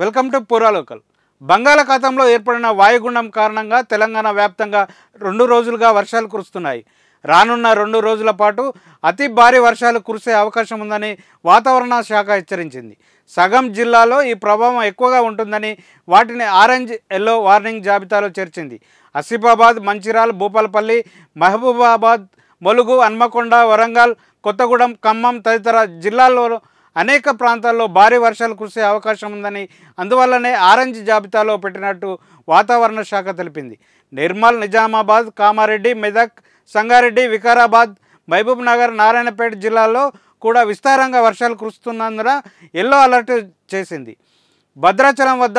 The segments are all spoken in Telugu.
వెల్కమ్ టు పూరా లోకల్ బంగాళాఖాతంలో ఏర్పడిన వాయుగుండం కారణంగా తెలంగాణ వ్యాప్తంగా రెండు రోజులుగా వర్షాలు కురుస్తున్నాయి రానున్న రెండు రోజుల పాటు అతి భారీ వర్షాలు కురిసే అవకాశం ఉందని వాతావరణ శాఖ హెచ్చరించింది సగం జిల్లాలో ఈ ప్రభావం ఎక్కువగా ఉంటుందని వాటిని ఆరెంజ్ ఎల్లో వార్నింగ్ జాబితాలో చేర్చింది ఆసిఫాబాద్ మంచిరాల్ భూపాలపల్లి మహబూబాబాద్ ములుగు హన్మకొండ వరంగల్ కొత్తగూడెం ఖమ్మం తదితర జిల్లాల్లో అనేక ప్రాంతాల్లో భారీ వర్షాలు కురిసే అవకాశం ఉందని అందువల్లనే ఆరెంజ్ జాబితాలో పెట్టినట్టు వాతావరణ శాఖ తెలిపింది నిర్మల్ నిజామాబాద్ కామారెడ్డి మెదక్ సంగారెడ్డి వికారాబాద్ మహబూబ్ నగర్ నారాయణపేట జిల్లాల్లో కూడా విస్తారంగా వర్షాలు కురుస్తున్నందున ఎల్లో అలర్ట్ చేసింది భద్రాచలం వద్ద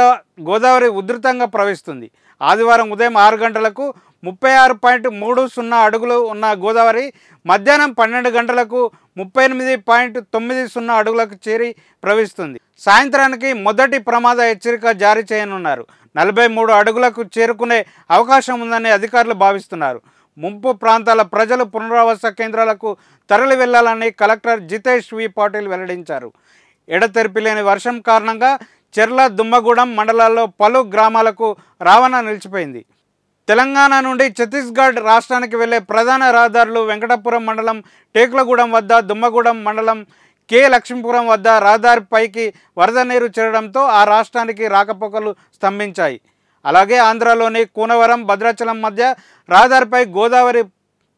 గోదావరి ఉధృతంగా ప్రవహిస్తుంది ఆదివారం ఉదయం ఆరు గంటలకు ముప్పై ఆరు పాయింట్ మూడు సున్నా అడుగులు ఉన్న గోదావరి మధ్యాహ్నం పన్నెండు గంటలకు ముప్పై ఎనిమిది పాయింట్ తొమ్మిది సున్నా అడుగులకు చేరి ప్రవహిస్తుంది సాయంత్రానికి మొదటి ప్రమాద హెచ్చరిక జారీ చేయనున్నారు నలభై మూడు అడుగులకు చేరుకునే అవకాశం ఉందని అధికారులు భావిస్తున్నారు ముంపు ప్రాంతాల ప్రజలు పునరావాస కేంద్రాలకు తరలి వెళ్లాలని కలెక్టర్ జితేష్ వి పాటిల్ వెల్లడించారు ఎడతెరిపి లేని వర్షం కారణంగా చెర్ల దుమ్మగూడెం మండలాల్లో పలు గ్రామాలకు రావణ నిలిచిపోయింది తెలంగాణ నుండి ఛత్తీస్గఢ్ రాష్ట్రానికి వెళ్లే ప్రధాన రహదారులు వెంకటపురం మండలం టేకులగూడెం వద్ద దుమ్మగూడెం మండలం కే లక్ష్మీపురం వద్ద రహదారిపైకి వరద నీరు చేరడంతో ఆ రాష్ట్రానికి రాకపోకలు స్తంభించాయి అలాగే ఆంధ్రాలోని కూనవరం భద్రాచలం మధ్య రహదారిపై గోదావరి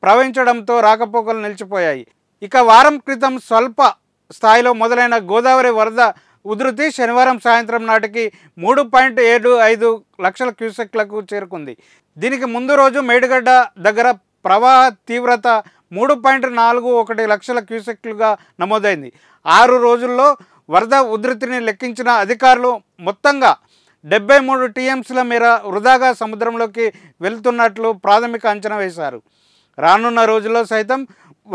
ప్రవహించడంతో రాకపోకలు నిలిచిపోయాయి ఇక వారం క్రితం స్వల్ప స్థాయిలో మొదలైన గోదావరి వరద ఉధృతి శనివారం సాయంత్రం నాటికి మూడు పాయింట్ ఏడు ఐదు లక్షల క్యూసెక్లకు చేరుకుంది దీనికి ముందు రోజు మేడిగడ్డ దగ్గర ప్రవాహ తీవ్రత మూడు పాయింట్ నాలుగు ఒకటి లక్షల క్యూసెక్లుగా నమోదైంది ఆరు రోజుల్లో వరద ఉధృతిని లెక్కించిన అధికారులు మొత్తంగా డెబ్బై మూడు టీఎంసీల మేర వృధాగా సముద్రంలోకి వెళ్తున్నట్లు ప్రాథమిక అంచనా వేశారు రానున్న రోజుల్లో సైతం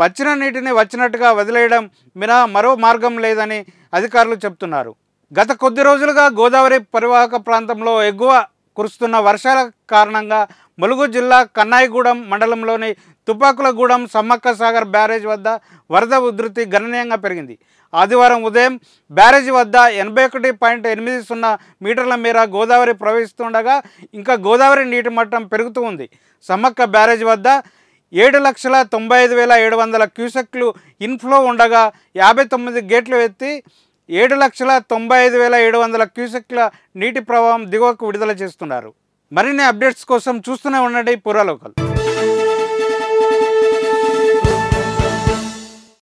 వచ్చిన నీటిని వచ్చినట్టుగా వదిలేయడం మినహా మరో మార్గం లేదని అధికారులు చెబుతున్నారు గత కొద్ది రోజులుగా గోదావరి పరివాహక ప్రాంతంలో ఎగువ కురుస్తున్న వర్షాల కారణంగా ములుగు జిల్లా కన్నాయిగూడెం మండలంలోని తుపాకులగూడెం సమ్మక్క సాగర్ బ్యారేజ్ వద్ద వరద ఉధృతి గణనీయంగా పెరిగింది ఆదివారం ఉదయం బ్యారేజ్ వద్ద ఎనభై ఒకటి పాయింట్ ఎనిమిది సున్నా మీటర్ల మేర గోదావరి ప్రవహిస్తుండగా ఇంకా గోదావరి నీటి మట్టం పెరుగుతూ ఉంది సమ్మక్క బ్యారేజ్ వద్ద ఏడు లక్షల తొంభై ఐదు వేల ఏడు వందల క్యూసెక్లు ఇన్ఫ్లో ఉండగా యాభై తొమ్మిది గేట్లు ఎత్తి ఏడు లక్షల తొంభై ఐదు వేల ఏడు వందల క్యూసెక్ల నీటి ప్రవాహం దిగువకు విడుదల చేస్తున్నారు మరిన్ని అప్డేట్స్ కోసం చూస్తూనే ఉండండి పురాలోకల్